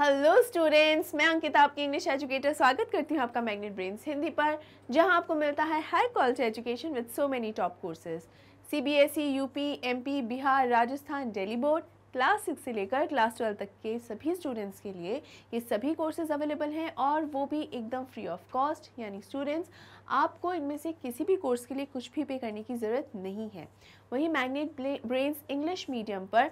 Hello students मैं अंकिता आपकी English educator स्वागत करती हूँ आपका मैग्नेट ब्रेन्स हिंदी पर जहाँ आपको मिलता है high quality education with so many top courses पी UP, MP, Bihar Rajasthan Delhi board class six से लेकर क्लास ट्वेल्व तक के सभी स्टूडेंट्स के लिए ये सभी कोर्सेज अवेलेबल हैं और वो भी एकदम फ्री ऑफ कॉस्ट यानी स्टूडेंट्स आपको इनमें से किसी भी कोर्स के लिए कुछ भी पे करने की ज़रूरत नहीं है वही मैग्नेट ब्रेन्स इंग्लिश मीडियम पर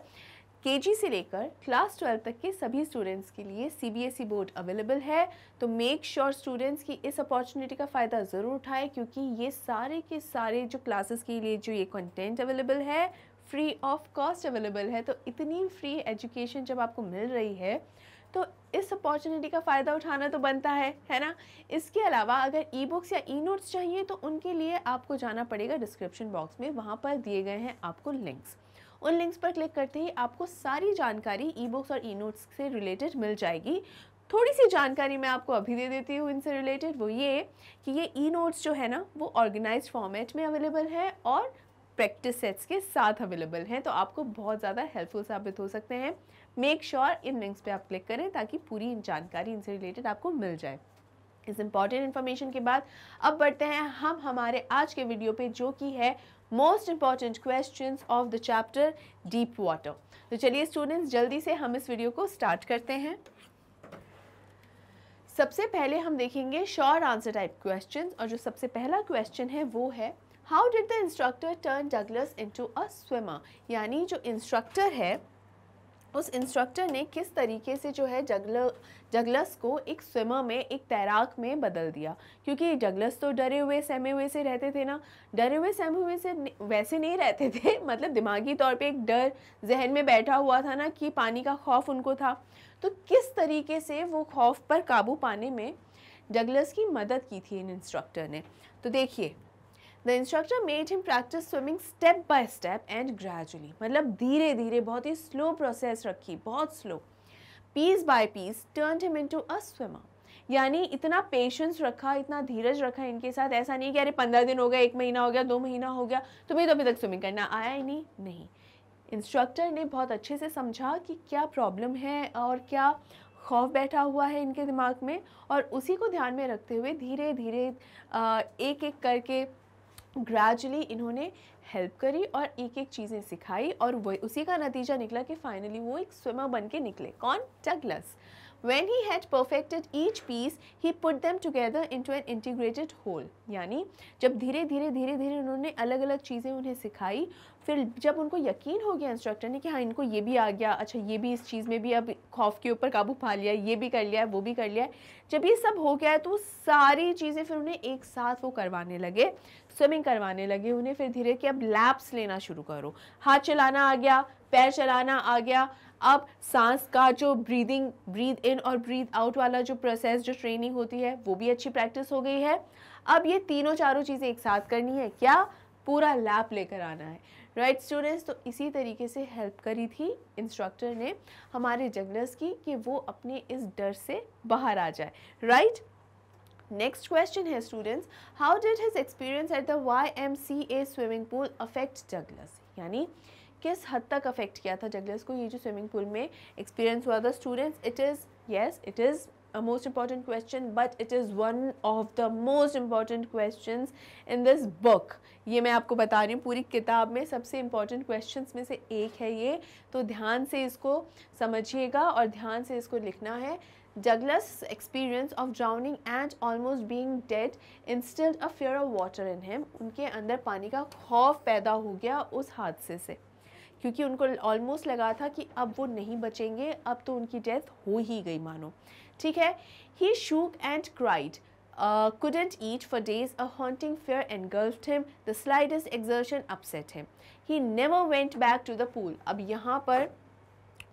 के से लेकर क्लास ट्वेल्व तक के सभी स्टूडेंट्स के लिए सी बोर्ड अवेलेबल है तो मेक श्योर स्टूडेंट्स की इस अपॉर्चुनिटी का फ़ायदा ज़रूर उठाएं क्योंकि ये सारे के सारे जो क्लासेस के लिए जो ये कंटेंट अवेलेबल है फ्री ऑफ कॉस्ट अवेलेबल है तो इतनी फ्री एजुकेशन जब आपको मिल रही है तो इस अपॉर्चुनिटी का फ़ायदा उठाना तो बनता है है ना इसके अलावा अगर ई बुक्स या ई नोट्स चाहिए तो उनके लिए आपको जाना पड़ेगा डिस्क्रिप्शन बॉक्स में वहाँ पर दिए गए हैं आपको लिंक्स उन लिंक्स पर क्लिक करते ही आपको सारी जानकारी ई बुक्स और ई नोट्स से रिलेटेड मिल जाएगी थोड़ी सी जानकारी मैं आपको अभी दे देती हूँ इनसे रिलेटेड वो ये कि ये ई नोट्स जो है ना वो ऑर्गेनाइज फॉर्मेट में अवेलेबल है और प्रैक्टिस सेट्स के साथ अवेलेबल हैं तो आपको बहुत ज़्यादा हेल्पफुल साबित हो सकते हैं मेक श्योर sure इन लिंक्स पे आप क्लिक करें ताकि पूरी जानकारी इनसे रिलेटेड आपको मिल जाए इस इम्पॉर्टेंट इन्फॉर्मेशन के बाद अब बढ़ते हैं हम हमारे आज के वीडियो पे जो कि है most important question of the chapter deep water तो चलिए स्टूडेंट्स जल्दी से हम इस वीडियो को स्टार्ट करते हैं सबसे पहले हम देखेंगे शॉर्ट आंसर टाइप क्वेश्चन और जो सबसे पहला क्वेश्चन है वो है how did the instructor turn Douglas into a swimmer यानी जो इंस्ट्रक्टर है उस इंस्ट्रक्टर ने किस तरीके से जो है जगल जगलस को एक स्विमर में एक तैराक में बदल दिया क्योंकि जगलस तो डरे हुए सहमे हुए से रहते थे ना डरे हुए सहमे हुए से वैसे नहीं रहते थे मतलब दिमागी तौर पे एक डर जहन में बैठा हुआ था ना कि पानी का खौफ उनको था तो किस तरीके से वो खौफ पर काबू पाने में जगलस की मदद की थी इन इंस्ट्रक्टर ने तो देखिए the instructor made him practice swimming step by step and gradually मतलब धीरे धीरे बहुत ही स्लो प्रोसेस रखी बहुत slow piece by piece turn him to a swimmer यानी इतना पेशेंस रखा इतना धीरज रखा इनके साथ ऐसा नहीं कि अरे पंद्रह दिन हो गया एक महीना हो गया दो महीना हो गया तुम्हें तो अभी तक स्विमिंग करना आया ही नहीं नहीं इंस्ट्रक्टर ने बहुत अच्छे से समझा कि क्या प्रॉब्लम है और क्या खौफ बैठा हुआ है इनके दिमाग में और उसी को ध्यान में रखते हुए धीरे धीरे एक एक करके ग्रेजुअली इन्होंने हेल्प करी और एक एक चीज़ें सिखाई और वही उसी का नतीजा निकला कि फाइनली वो एक स्विमर बन के निकले कौन Douglas When he had perfected each piece, he put them together into an integrated whole. यानी जब धीरे धीरे धीरे धीरे उन्होंने अलग अलग चीज़ें उन्हें सिखाई फिर जब उनको यकीन हो गया इंस्ट्रक्टर ने कि हाँ इनको ये भी आ गया अच्छा ये भी इस चीज़ में भी अब खौफ के ऊपर काबू पा लिया ये भी कर लिया है वो भी कर लिया है जब ये सब हो गया है तो सारी चीज़ें फिर उन्हें एक साथ वो करवाने लगे स्विमिंग करवाने लगे उन्हें फिर धीरे कि अब लैप्स लेना शुरू करो हाथ चलाना आ गया पैर चलाना आ गया अब सांस का जो ब्रीदिंग ब्रीद इन और ब्रीद आउट वाला जो प्रोसेस जो ट्रेनिंग होती है वो भी अच्छी प्रैक्टिस हो गई है अब ये तीनों चारों चीज़ें एक साथ करनी है क्या पूरा लैप लेकर आना है राइट right, स्टूडेंट्स तो इसी तरीके से हेल्प करी थी इंस्ट्रक्टर ने हमारे जगनर्स की कि वो अपने इस डर से बाहर आ जाए राइट नेक्स्ट क्वेश्चन है students how did his experience at the Y M C A swimming pool affect Douglas? यानी किस हद तक अफेक्ट किया था जगलेस को ये जो स्विमिंग पूल में एक्सपीरियंस हुआ था students it is yes it is a most important question but it is one of the most important questions in this book ये मैं आपको बता रही हूँ पूरी किताब में सबसे important questions में से एक है ये तो ध्यान से इसको समझिएगा और ध्यान से इसको लिखना है Douglas' experience of drowning and almost being dead instilled a fear of water in him. उनके अंदर पानी का खौफ पैदा हो गया उस हादसे से क्योंकि उनको ऑलमोस्ट लगा था कि अब वो नहीं बचेंगे अब तो उनकी डेथ हो ही गई मानो ठीक है he shook and cried couldn't eat for days a haunting fear and engulfed him the slightest exertion upset him he never went back to the pool अब यहाँ पर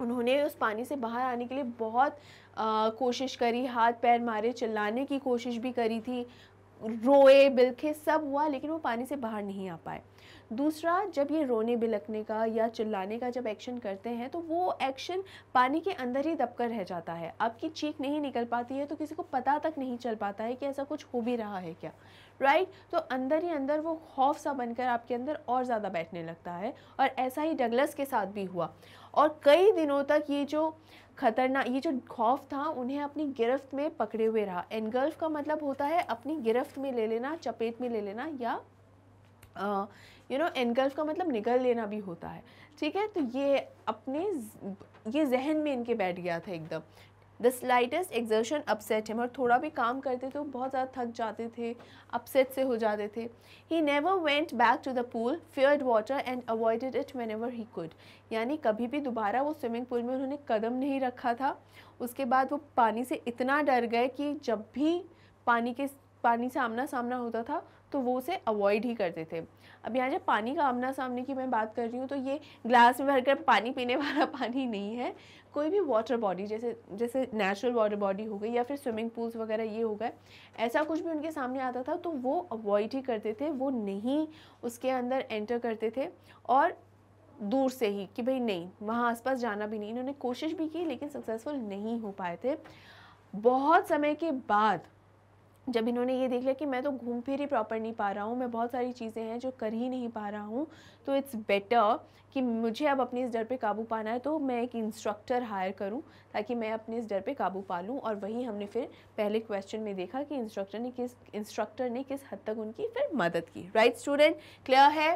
उन्होंने उस पानी से बाहर आने के लिए बहुत आ, uh, कोशिश करी हाथ पैर मारे चिल्लाने की कोशिश भी करी थी रोए बिलखे सब हुआ लेकिन वो पानी से बाहर नहीं आ पाए दूसरा जब ये रोने बिलकने का या चिल्लाने का जब एक्शन करते हैं तो वो एक्शन पानी के अंदर ही दबकर रह जाता है आपकी चीख नहीं निकल पाती है तो किसी को पता तक नहीं चल पाता है कि ऐसा कुछ हो भी रहा है क्या राइट right? तो अंदर ही अंदर वो खौफ सा बनकर आपके अंदर और ज़्यादा बैठने लगता है और ऐसा ही डगलस के साथ भी हुआ और कई दिनों तक ये जो खतरनाक ये जो खौफ था उन्हें अपनी गिरफ्त में पकड़े हुए रहा एनगल्फ का मतलब होता है अपनी गिरफ्त में ले लेना चपेट में ले लेना या यू नो एनगल्फ का मतलब निगल लेना भी होता है ठीक है तो ये अपने ये जहन में इनके बैठ गया था एकदम the slightest exertion upset him और थोड़ा भी काम करते थे वो तो बहुत ज़्यादा थक जाते थे अपसेट से हो जाते थे he never went back to the pool feared water and avoided it whenever he could यानी कभी भी दोबारा वो स्विमिंग पूल में उन्होंने कदम नहीं रखा था उसके बाद वो पानी से इतना डर गए कि जब भी पानी के पानी से आमना सामना होता था तो वो उसे अवॉइड ही करते थे अब यहाँ जब पानी का आमना सामने की मैं बात कर रही हूँ तो ये ग्लास में भरकर पानी पीने वाला पानी नहीं है कोई भी वाटर बॉडी जैसे जैसे नेचुरल वाटर बॉडी हो गई या फिर स्विमिंग पूल्स वगैरह ये हो गए ऐसा कुछ भी उनके सामने आता था तो वो अवॉइड ही करते थे वो नहीं उसके अंदर एंटर करते थे और दूर से ही कि भाई नहीं वहाँ आसपास जाना भी नहीं इन्होंने कोशिश भी की लेकिन सक्सेसफुल नहीं हो पाए थे बहुत समय के बाद जब इन्होंने ये देख लिया कि मैं तो घूम फिर ही प्रॉपर नहीं पा रहा हूँ मैं बहुत सारी चीज़ें हैं जो कर ही नहीं पा रहा हूँ तो इट्स बेटर कि मुझे अब अपने इस डर पे काबू पाना है तो मैं एक इंस्ट्रक्टर हायर करूँ ताकि मैं अपने इस डर पे काबू पा लूँ और वही हमने फिर पहले क्वेश्चन में देखा कि इंस्ट्रक्टर ने किस इंस्ट्रक्टर ने किस हद तक उनकी फिर मदद की राइट स्टूडेंट क्लियर है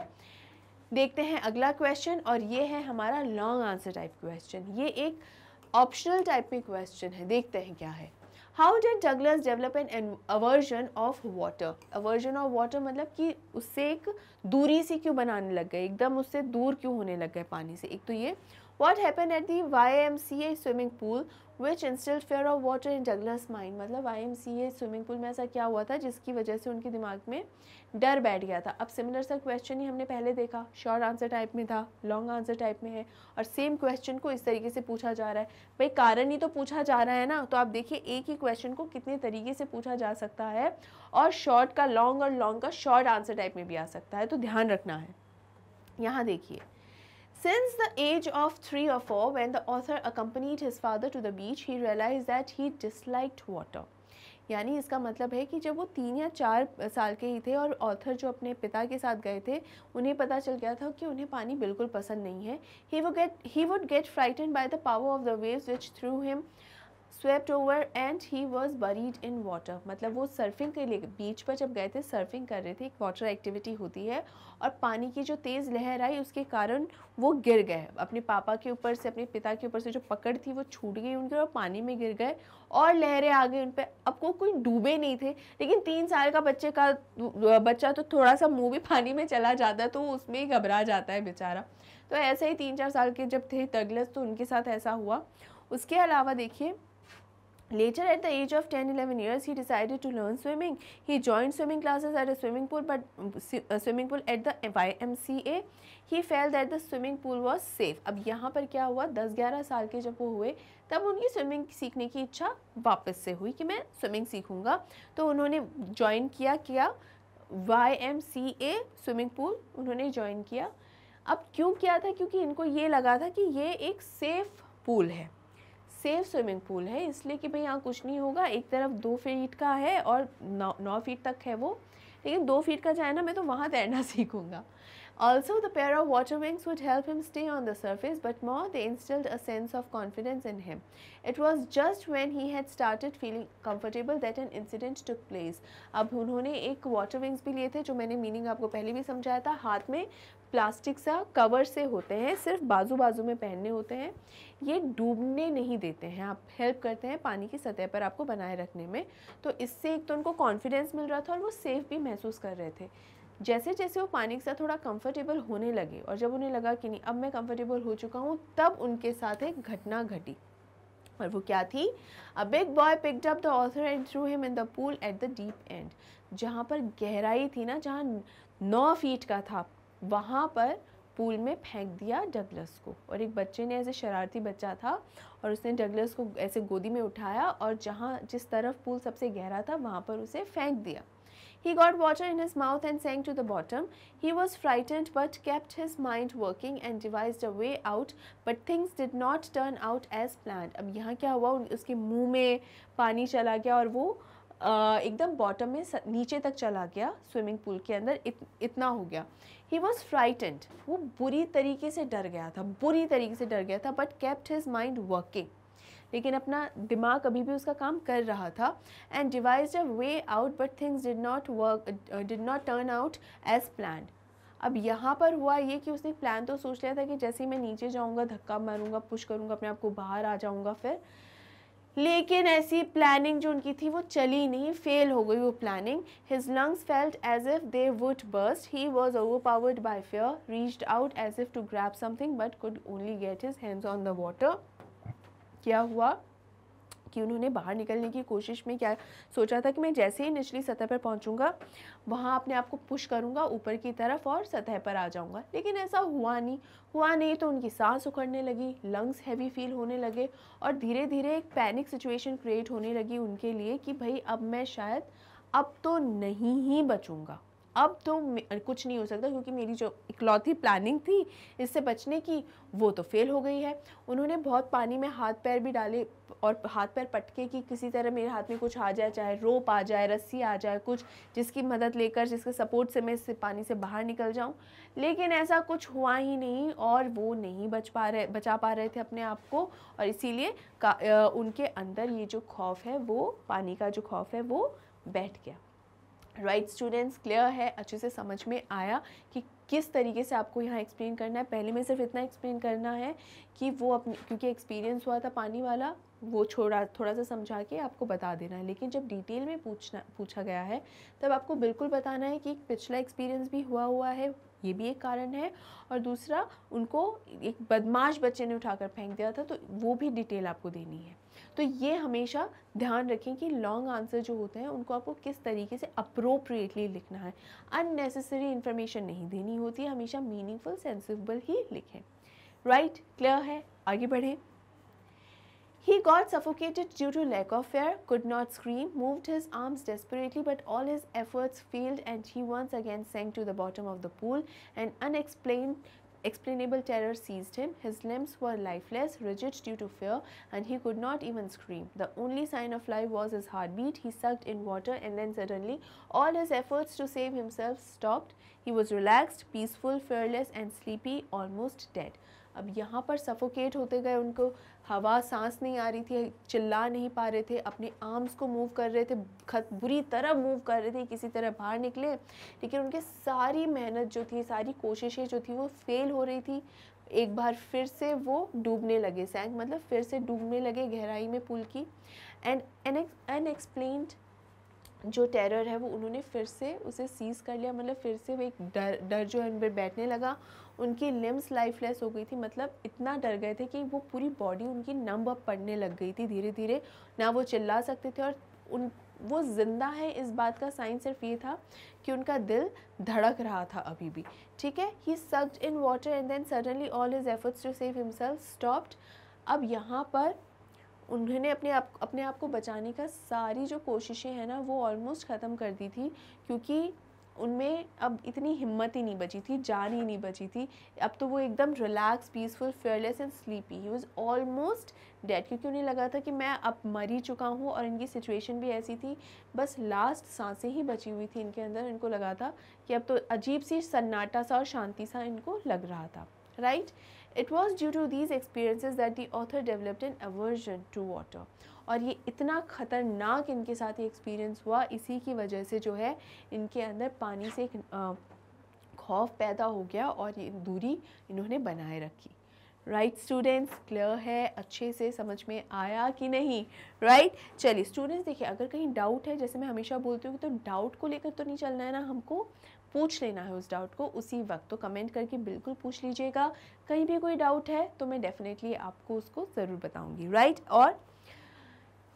देखते हैं अगला क्वेश्चन और ये है हमारा लॉन्ग आंसर टाइप क्वेश्चन ये एक ऑप्शनल टाइप में क्वेश्चन है देखते हैं क्या है how did Douglas develop an aversion of water aversion of water मतलब कि उससे एक दूरी सी क्यों बनाने लग गए एकदम उससे दूर क्यों होने लग गए पानी से एक तो ये what happen at the Y M C A swimming pool which instill fear of water in Douglas mind मतलब Y M C A swimming pool में ऐसा क्या हुआ था जिसकी वजह से उनके दिमाग में डर बैठ गया था अब सिमिलर सा क्वेश्चन ही हमने पहले देखा शॉर्ट आंसर टाइप में था लॉन्ग आंसर टाइप में है और सेम क्वेश्चन को इस तरीके से पूछा जा रहा है भाई कारण ही तो पूछा जा रहा है ना तो आप देखिए एक ही क्वेश्चन को कितने तरीके से पूछा जा सकता है और शॉर्ट का लॉन्ग और लॉन्ग का शॉर्ट आंसर टाइप में भी आ सकता है तो ध्यान रखना है यहाँ देखिए Since the age of three or four, when the author accompanied his father to the beach, he realized that he disliked water. यानी इसका मतलब है कि जब वो तीन या चार साल के ही थे और ऑथर जो अपने पिता के साथ गए थे उन्हें पता चल गया था कि उन्हें पानी बिल्कुल पसंद नहीं है ही वो get he would get frightened by the power of the waves which threw him swept over and he was buried in water मतलब वो सर्फिंग के लिए बीच पर जब गए थे सर्फिंग कर रहे थे एक वाटर एक्टिविटी होती है और पानी की जो तेज़ लहर आई उसके कारण वो गिर गए अपने पापा के ऊपर से अपने पिता के ऊपर से जो पकड़ थी वो छूट गई उनके और पानी में गिर गए और लहरें आ गई उन पर अब को कोई डूबे नहीं थे लेकिन तीन साल का बच्चे का बच्चा तो थोड़ा सा मुँह भी पानी में चला जाता है तो उसमें ही घबरा जाता है बेचारा तो ऐसे ही तीन चार साल के जब थे तगलस तो उनके साथ ऐसा हुआ उसके अलावा देखिए Later, at the age of 10 11 years, he decided to learn swimming. He joined swimming classes at a swimming pool, but a swimming pool at the YMCA. He felt that the swimming pool was safe. ab yahan par kya hua 10-11 saal ke jab wo hue tab unki swimming seekhne ki ichcha wapas se hui ki main swimming seekhunga to unhone join kiya kya YMCA swimming pool unhone join kiya ab kyun kiya tha kyunki inko ye laga tha ki ye ek safe pool hai safe swimming pool है इसलिए कि भाई यहाँ कुछ नहीं होगा एक तरफ दो फीट का है और नौ नौ फीट तक है वो लेकिन दो फीट का जाए ना मैं तो वहाँ तैरना सीखूँगा Also, the pair of water wings would help him stay on the surface, but more, they instilled a sense of confidence in him. It was just when he had started feeling comfortable that an incident took place. अब उन्होंने एक water wings भी लिए थे जो मैंने meaning आपको पहले भी समझाया था हाथ में प्लास्टिक सा कवर से होते हैं सिर्फ बाजू बाजू में पहनने होते हैं ये डूबने नहीं देते हैं आप हेल्प करते हैं पानी की सतह पर आपको बनाए रखने में तो इससे एक तो उनको कॉन्फिडेंस मिल रहा था और वो सेफ़ भी महसूस कर रहे थे जैसे जैसे वो पानी के साथ थोड़ा कंफर्टेबल होने लगे और जब उन्हें लगा कि नहीं अब मैं कंफर्टेबल हो चुका हूँ तब उनके साथ एक घटना घटी और वो क्या थी a big boy picked up the author and threw him in the pool at the deep end जहाँ पर गहराई थी ना जहाँ नौ फीट का था वहाँ पर पूल में फेंक दिया डगलस को और एक बच्चे ने ऐसे शरारती बच्चा था और उसने डगलस को ऐसे गोदी में उठाया और जहाँ जिस तरफ पूल सबसे गहरा था वहाँ पर उसे फेंक दिया He got water in his mouth and sank to the bottom. He was frightened but kept his mind working and devised a way out but things did not turn out as planned. ab yahan kya hua uske muh mein pani chala gaya aur wo एकदम bottom में नीचे तक चला गया swimming pool के अंदर इत, इतना हो गया ही वॉज फ्राइटेंड वो बुरी तरीके से डर गया था बुरी तरीके से डर गया था but kept his mind working लेकिन अपना दिमाग अभी भी उसका काम कर रहा था and devise a way out but things did not work did not turn out as plan अब यहाँ पर हुआ ये कि उसने प्लान तो सोच लिया था कि जैसे ही मैं नीचे जाऊँगा धक्का मारूँगा पुश करूँगा अपने आप को बाहर आ जाऊँगा फिर लेकिन ऐसी प्लानिंग जो उनकी थी वो चली नहीं फेल हो गई वो planning his lungs felt as if they would burst he was overpowered by fear reached out as if to grasp something but could only get his hands on the water क्या हुआ कि उन्होंने बाहर निकलने की कोशिश में क्या सोचा था कि मैं जैसे ही निचली सतह पर पहुंचूंगा वहाँ अपने आप को पुश करूंगा ऊपर की तरफ और सतह पर आ जाऊंगा लेकिन ऐसा हुआ नहीं हुआ नहीं तो उनकी सांस उखड़ने लगी लंग्स हैवी फील होने लगे और धीरे धीरे एक पैनिक सिचुएशन क्रिएट होने लगी उनके लिए कि भाई अब मैं शायद अब तो नहीं ही बचूँगा अब तो कुछ नहीं हो सकता क्योंकि मेरी जो इकलौती प्लानिंग थी इससे बचने की वो तो फेल हो गई है उन्होंने बहुत पानी में हाथ पैर भी डाले और हाथ पैर पटके कि किसी तरह मेरे हाथ में कुछ आ जाए चाहे रोप आ जाए रस्सी आ जाए कुछ जिसकी मदद लेकर जिसके सपोर्ट से मैं इस पानी से बाहर निकल जाऊँ लेकिन ऐसा कुछ हुआ ही नहीं और वो नहीं बच पा रहे बचा पा रहे थे अपने आप को और इसीलिए उनके अंदर ये जो खौफ है वो पानी का जो खौफ है वो बैठ गया राइट स्टूडेंट्स क्लियर है अच्छे से समझ में आया कि किस तरीके से आपको यहाँ एक्सप्लेन करना है पहले में सिर्फ इतना एक्सप्लेन करना है कि वो अपने क्योंकि एक्सपीरियंस हुआ था पानी वाला वो छोड़ा थोड़ा सा समझा के आपको बता देना है लेकिन जब डिटेल में पूछना पूछा गया है तब आपको बिल्कुल बताना है कि पिछला एक्सपीरियंस भी हुआ हुआ है ये भी एक कारण है और दूसरा उनको एक बदमाश बच्चे ने उठाकर फेंक दिया था तो वो भी डिटेल आपको देनी है तो ये हमेशा ध्यान रखें कि लॉन्ग आंसर जो होते हैं उनको आपको किस तरीके से अप्रोप्रिएटली लिखना है अननेसेसरी इन्फॉर्मेशन नहीं देनी होती है हमेशा मीनिंगफुल सेंसिबल ही लिखें राइट right, क्लियर है आगे बढ़ें He got suffocated due to lack of air, could not scream, moved his arms desperately, but all his efforts failed, and he once again sank to the bottom of the pool. An unexplained Explainable terror seized him. His limbs were lifeless, rigid due to fear, and he could not even scream. The only sign of life was his heartbeat. He sucked in water, and then suddenly, all his efforts to save himself stopped. He was relaxed, peaceful, fearless, and sleepy, almost dead. अब यहाँ पर suffocate होते गए उनको हवा सांस नहीं आ रही थी चिल्ला नहीं पा रहे थे अपने आर्म्स को मूव कर रहे थे खत बुरी तरह मूव कर रहे थे किसी तरह बाहर निकले लेकिन उनके सारी मेहनत जो थी सारी कोशिशें जो थी वो फेल हो रही थी एक बार फिर से वो डूबने लगे सैंक मतलब फिर से डूबने लगे गहराई में पुल की एंड अनएक्सप्लेंड जो टेरर है वो उन्होंने फिर से उसे सीज़ कर लिया मतलब फिर से वो एक डर डर जो है उन पर बैठने लगा उनकी लिम्स लाइफलेस हो गई थी मतलब इतना डर गए थे कि वो पूरी बॉडी उनकी नम अप पड़ने लग गई थी धीरे धीरे ना वो चिल्ला सकते थे और उन वो ज़िंदा है इस बात का साइन सिर्फ ये था कि उनका दिल धड़क रहा था अभी भी ठीक है he sobbed in water and then suddenly all his efforts to save himself stopped अब यहाँ पर उन्होंने अपने आप अपने आप को बचाने का सारी जो कोशिशें हैं ना वो ऑलमोस्ट ख़त्म कर दी थी क्योंकि उनमें अब इतनी हिम्मत ही नहीं बची थी जान ही नहीं बची थी अब तो वो एकदम relax peaceful fearless and sleepy he was almost dead क्योंकि उन्हें लगा था कि मैं अब मर ही चुका हूँ और इनकी सिचुएशन भी ऐसी थी बस लास्ट सांसें ही बची हुई थी इनके अंदर इनको लगा था कि अब तो अजीब सी सन्नाटा सा और शांति सा इनको लग रहा था right right? It was due to these experiences that the author developed in aversion to water और ये इतना ख़तरनाक इनके साथ ये एक्सपीरियंस हुआ इसी की वजह से जो है इनके अंदर पानी से एक खौफ पैदा हो गया और ये दूरी इन्होंने बनाए रखी राइट स्टूडेंट्स क्लियर है अच्छे से समझ में आया कि नहीं राइट right? चलिए स्टूडेंट्स देखिए अगर कहीं डाउट है जैसे मैं हमेशा बोलती हूँ तो डाउट को लेकर तो नहीं चलना है ना हमको पूछ लेना है उस डाउट को उसी वक्त तो कमेंट करके बिल्कुल पूछ लीजिएगा कहीं भी कोई डाउट है तो मैं डेफिनेटली आपको उसको ज़रूर बताऊँगी राइट और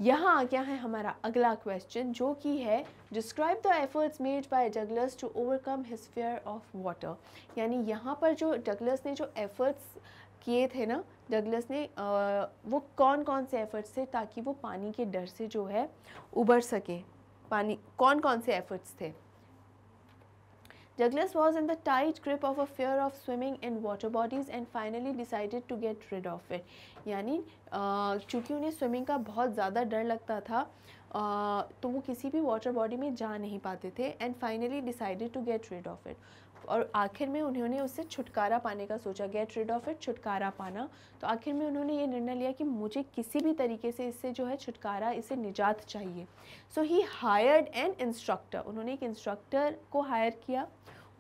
यहाँ आ गया है हमारा अगला क्वेश्चन जो कि है describe the efforts made by Douglas to overcome his fear of water यानी यहाँ पर जो डगलस ने जो एफर्ट्स किए थे ना डगलस ने आ, वो कौन कौन से एफर्ट्स थे ताकि वो पानी के डर से जो है उबर सके पानी कौन कौन से एफर्ट्स थे Douglas was in the tight grip of a fear of swimming in water bodies and finally decided to get rid of it. यानी चूँकि उन्हें swimming का बहुत ज़्यादा डर लगता था तो वो किसी भी water body में जा नहीं पाते थे and finally decided to get rid of it. और आखिर में उन्होंने उससे छुटकारा पाने का सोचा गेट रिड ऑफ इट छुटकारा पाना तो आखिर में उन्होंने ये निर्णय लिया कि मुझे किसी भी तरीके से इससे जो है छुटकारा इसे निजात चाहिए so he hired an instructor उन्होंने एक इंस्ट्रक्टर को हायर किया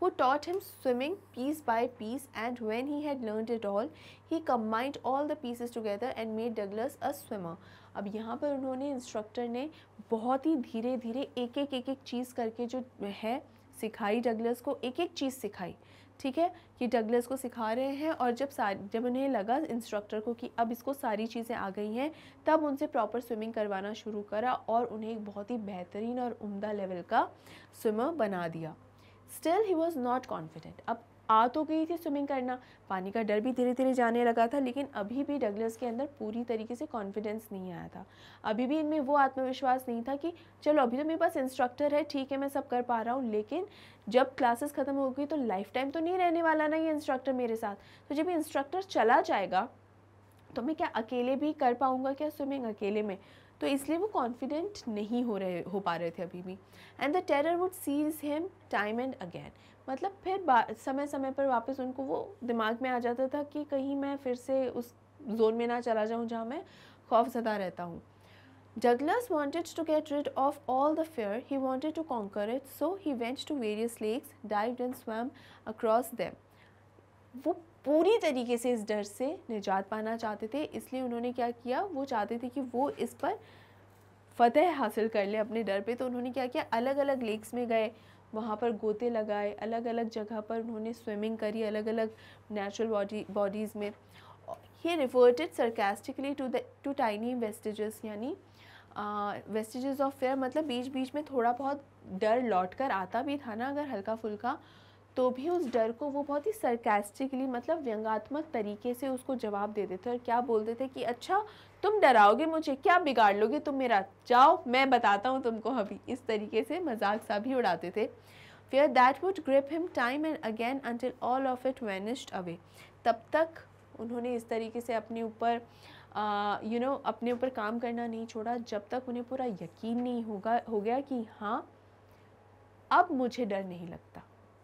वो taught him swimming piece by piece and when he had learn it all he combined all the pieces together and made Douglas a swimmer अब यहाँ पर उन्होंने instructor ने बहुत ही धीरे धीरे एक एक एक एक चीज़ करके जो है सिखाई डगलस को एक एक चीज़ सिखाई ठीक है कि डगलस को सिखा रहे हैं और जब सारी जब उन्हें लगा इंस्ट्रक्टर को कि अब इसको सारी चीज़ें आ गई हैं तब उनसे प्रॉपर स्विमिंग करवाना शुरू करा और उन्हें एक बहुत ही बेहतरीन और उम्दा लेवल का स्विमर बना दिया still he was not confident अब आ तो गई थी स्विमिंग करना पानी का डर भी धीरे धीरे जाने लगा था लेकिन अभी भी डगलस के अंदर पूरी तरीके से कॉन्फिडेंस नहीं आया था अभी भी इनमें वो आत्मविश्वास नहीं था कि चलो अभी तो मेरे पास इंस्ट्रक्टर है ठीक है मैं सब कर पा रहा हूँ लेकिन जब क्लासेस ख़त्म हो गई तो लाइफ टाइम तो नहीं रहने वाला ना ये इंस्ट्रक्टर मेरे साथ तो जब इंस्ट्रक्टर चला जाएगा तो मैं क्या अकेले भी कर पाऊँगा क्या स्विमिंग अकेले में तो इसलिए वो कॉन्फिडेंट नहीं हो रहे हो पा रहे थे अभी भी and the terror would seize him time and again मतलब फिर समय समय पर वापस उनको वो दिमाग में आ जाता था कि कहीं मैं फिर से उस जोन में ना चला जाऊँ जहाँ मैं खौफजदा रहता हूँ Douglas wanted to get rid of all the fear. He wanted to conquer it, so he went to various lakes, dived and swam across them. वो पूरी तरीके से इस डर से निजात पाना चाहते थे इसलिए उन्होंने क्या किया वो चाहते थे कि वो इस पर फतेह हासिल कर ले अपने डर पे तो उन्होंने क्या किया अलग अलग लेक्स में गए वहाँ पर गोते लगाए अलग अलग जगह पर उन्होंने स्विमिंग करी अलग अलग नेचुरल बॉडी बॉडीज़ में he reverted sarcastically to the to tiny vestiges यानी वेस्टेजेस ऑफ फेयर मतलब बीच बीच में थोड़ा बहुत डर लौट कर आता भी था ना अगर हल्का फुल्का तो भी उस डर को वो बहुत ही सरकेस्टिकली मतलब व्यंगात्मक तरीके से उसको जवाब दे देते और क्या बोलते थे कि अच्छा तुम डराओगे मुझे क्या बिगाड़ लोगे तुम मेरा जाओ मैं बताता हूँ तुमको अभी इस तरीके से मजाक सा भी उड़ाते थे fear that would grip him time and again until all of it vanished away तब तक उन्होंने इस तरीके से अपने ऊपर यू नो अपने ऊपर काम करना नहीं छोड़ा जब तक उन्हें पूरा यकीन नहीं होगा हो गया कि हाँ अब मुझे डर नहीं लगता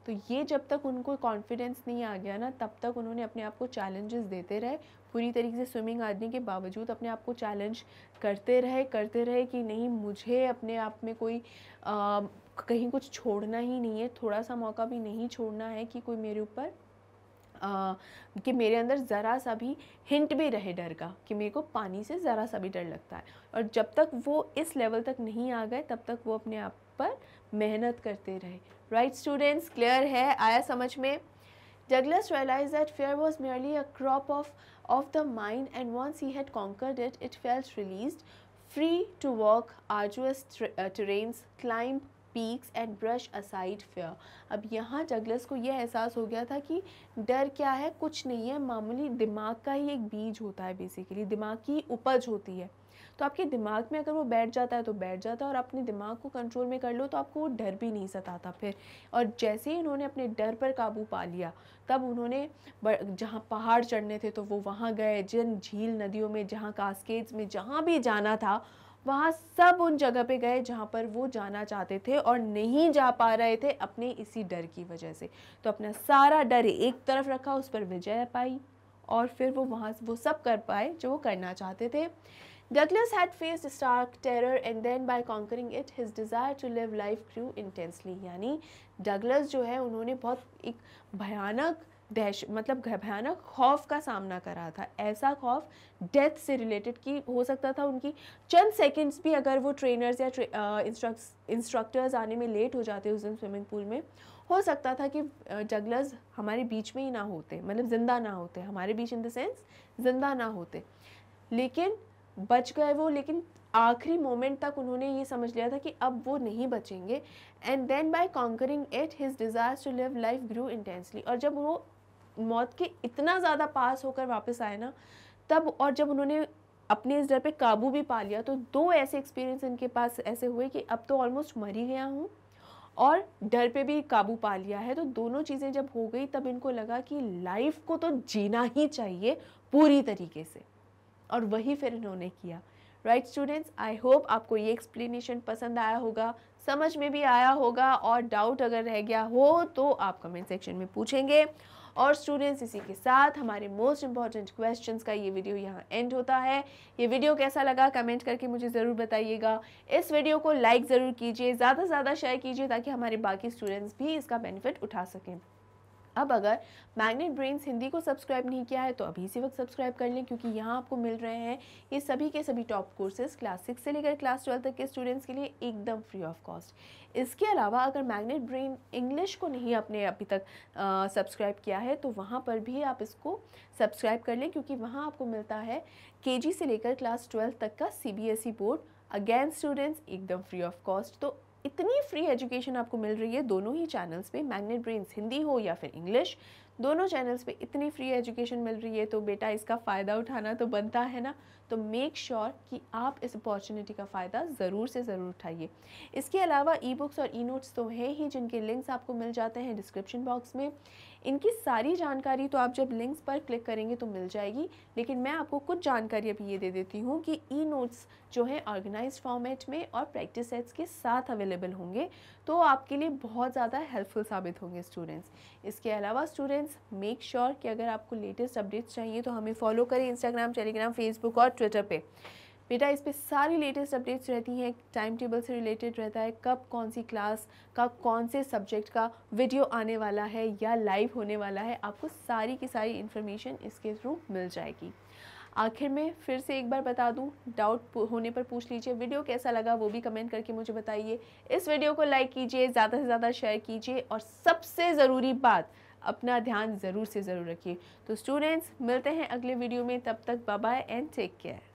तो ये जब तक उनको कॉन्फिडेंस नहीं आ गया ना तब तक उन्होंने अपने आप को चैलेंजेस देते रहे पूरी तरीके से स्विमिंग आदमी के बावजूद अपने आप को चैलेंज करते रहे करते रहे कि नहीं मुझे अपने आप में कोई आ, कहीं कुछ छोड़ना ही नहीं है थोड़ा सा मौका भी नहीं छोड़ना है कि कोई मेरे ऊपर कि मेरे अंदर ज़रा सा भी हिंट भी रहे डर का कि मेरे को पानी से ज़रा सा भी डर लगता है और जब तक वो इस लेवल तक नहीं आ गए तब तक वो अपने आप पर मेहनत करते रहे राइट स्टूडेंट्स क्लियर है आया समझ में Douglas realize that fear was merely a crop of of the mind and once he had conquered it it feels release free to walk arduous trails climb peaks and brush aside fear अब यहाँ Douglas को यह एहसास हो गया था कि डर क्या है कुछ नहीं है मामूली दिमाग का ही एक बीज होता है बेसिकली दिमाग की उपज होती है तो आपके दिमाग में अगर वो बैठ जाता है तो बैठ जाता है और अपने दिमाग को कंट्रोल में कर लो तो आपको वो डर भी नहीं सताता फिर और जैसे ही इन्होंने अपने डर पर काबू पा लिया तब उन्होंने जहाँ पहाड़ चढ़ने थे तो वो वहाँ गए जिन झील नदियों में जहाँ कास्केट्स में जहाँ भी जाना था वहाँ सब उन जगह पे गए जहाँ पर वो जाना चाहते थे और नहीं जा पा रहे थे अपने इसी डर की वजह से तो अपना सारा डर एक तरफ रखा उस पर विजय पाई और फिर वो वहाँ वो सब कर पाए जो वो करना चाहते थे Douglas had face stark terror and then by conquering it his desire to live life grew intensely यानी डगलस जो है उन्होंने बहुत एक भयानक दहश मतलब भयानक खौफ का सामना कर रहा था ऐसा खौफ डेथ से रिलेटेड कि हो सकता था उनकी चंद सेकंड्स भी अगर वो ट्रेनर्स या इंस्ट्रक्टर्स आने में लेट हो जाते उस दिन स्विमिंग पूल में हो सकता था कि जगलर्स हमारे बीच में ही ना होते मतलब ज़िंदा ना होते हमारे बीच इन द सेंस ज़िंदा ना होते लेकिन बच गए वो लेकिन आखिरी मोमेंट तक उन्होंने ये समझ लिया था कि अब वो नहीं बचेंगे and then by conquering it his desire to live life grew intensely और जब वो मौत के इतना ज़्यादा पास होकर वापस आए ना तब और जब उन्होंने अपने इस डर पे काबू भी पा लिया तो दो ऐसे एक्सपीरियंस इनके पास ऐसे हुए कि अब तो ऑलमोस्ट मर ही गया हूँ और डर पे भी काबू पा लिया है तो दोनों चीज़ें जब हो गई तब इनको लगा कि लाइफ को तो जीना ही चाहिए पूरी तरीके से और वही फिर इन्होंने किया राइट स्टूडेंट्स आई होप आपको ये एक्सप्लेनेशन पसंद आया होगा समझ में भी आया होगा और डाउट अगर रह गया हो तो आप कमेंट सेक्शन में पूछेंगे और स्टूडेंट्स इसी के साथ हमारे मोस्ट इंपॉर्टेंट क्वेश्चंस का ये वीडियो यहाँ एंड होता है ये वीडियो कैसा लगा कमेंट करके मुझे ज़रूर बताइएगा इस वीडियो को लाइक ज़रूर कीजिए ज़्यादा से ज़्यादा शेयर कीजिए ताकि हमारे बाकी स्टूडेंट्स भी इसका बेनिफिट उठा सकें अब अगर मैग्नेट ब्रेन्स हिंदी को सब्सक्राइब नहीं किया है तो अभी इसी वक्त सब्सक्राइब कर लें क्योंकि यहाँ आपको मिल रहे हैं ये सभी के सभी टॉप कोर्सेज क्लास सिक्स से लेकर क्लास ट्वेल्व तक के स्टूडेंट्स के लिए एकदम फ्री ऑफ कॉस्ट इसके अलावा अगर मैग्नेट ब्रेन इंग्लिश को नहीं आपने अभी तक सब्सक्राइब किया है तो वहाँ पर भी आप इसको सब्सक्राइब कर लें क्योंकि वहाँ आपको मिलता है के से लेकर क्लास ट्वेल्व तक का सी बोर्ड अगेन स्टूडेंट्स एकदम फ्री ऑफ कॉस्ट तो इतनी फ्री एजुकेशन आपको मिल रही है दोनों ही चैनल्स पे मैग्नेट ब्रेन्स हिंदी हो या फिर इंग्लिश दोनों चैनल्स पे इतनी फ्री एजुकेशन मिल रही है तो बेटा इसका फ़ायदा उठाना तो बनता है ना तो मेक श्योर sure कि आप इस अपॉर्चुनिटी का फ़ायदा ज़रूर से ज़रूर उठाइए इसके अलावा ई बुक्स और ई नोट्स तो है ही जिनके लिंक्स आपको मिल जाते हैं डिस्क्रिप्शन बॉक्स में इनकी सारी जानकारी तो आप जब लिंक्स पर क्लिक करेंगे तो मिल जाएगी लेकिन मैं आपको कुछ जानकारी अभी ये दे देती हूँ कि ई नोट्स जो है ऑर्गेनाइज फॉर्मेट में और प्रैक्टिस सेट्स के साथ अवेलेबल होंगे तो आपके लिए बहुत ज़्यादा हेल्पफुल साबित होंगे स्टूडेंट्स इसके अलावा स्टूडेंट्स मेक श्योर कि अगर आपको लेटेस्ट अपडेट्स चाहिए तो हमें फॉलो करें इंस्टाग्राम टेलीग्राम फेसबुक और ट्विटर पे बेटा इस पर सारी लेटेस्ट अपडेट्स रहती हैं टाइम टेबल से रिलेटेड रहता है कब कौन सी क्लास का कौन से सब्जेक्ट का वीडियो आने वाला है या लाइव होने वाला है आपको सारी की सारी इन्फॉर्मेशन इसके थ्रू मिल जाएगी आखिर में फिर से एक बार बता दूं डाउट होने पर पूछ लीजिए वीडियो कैसा लगा वो भी कमेंट करके मुझे बताइए इस वीडियो को लाइक कीजिए ज़्यादा से ज़्यादा शेयर कीजिए और सबसे ज़रूरी बात अपना ध्यान ज़रूर से ज़रूर रखिए तो स्टूडेंट्स मिलते हैं अगले वीडियो में तब तक बाय एंड टेक केयर